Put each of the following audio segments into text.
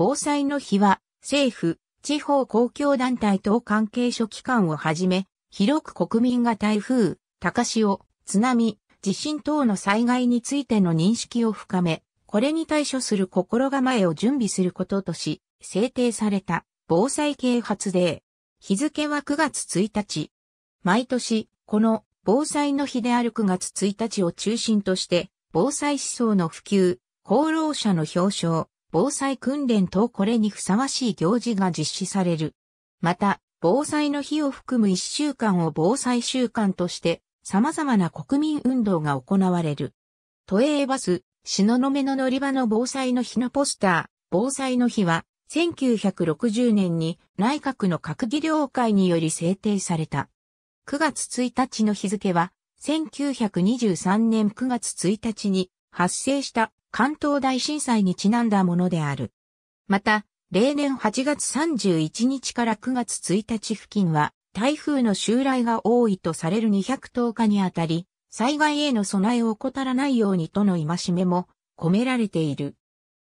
防災の日は、政府、地方公共団体等関係諸機関をはじめ、広く国民が台風、高潮、津波、地震等の災害についての認識を深め、これに対処する心構えを準備することとし、制定された防災啓発デー。日付は9月1日。毎年、この防災の日である9月1日を中心として、防災思想の普及、功労者の表彰、防災訓練等これにふさわしい行事が実施される。また、防災の日を含む1週間を防災週間として様々な国民運動が行われる。都営バス、篠の目の乗り場の防災の日のポスター、防災の日は、1960年に内閣の閣議了解により制定された。9月1日の日付は、1923年9月1日に発生した関東大震災にちなんだものである。また、例年8月31日から9月1日付近は、台風の襲来が多いとされる210日にあたり、災害への備えを怠らないようにとの戒めも込められている。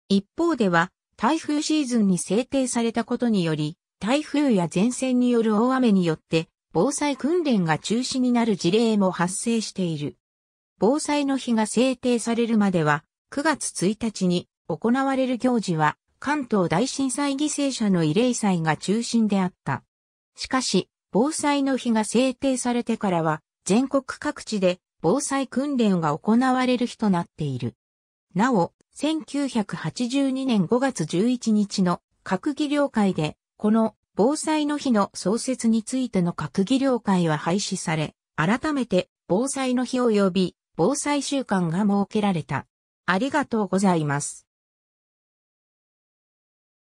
一方では、台風シーズンに制定されたことにより、台風や前線による大雨によって、防災訓練が中止になる事例も発生している。防災の日が制定されるまでは、9月1日に行われる行事は、関東大震災犠牲者の慰霊祭が中心であった。しかし、防災の日が制定されてからは、全国各地で防災訓練が行われる日となっている。なお、1982年5月11日の閣議了解で、この防災の日の創設についての閣議了解は廃止され、改めて防災の日及び防災週間が設けられた。ありがとうございます。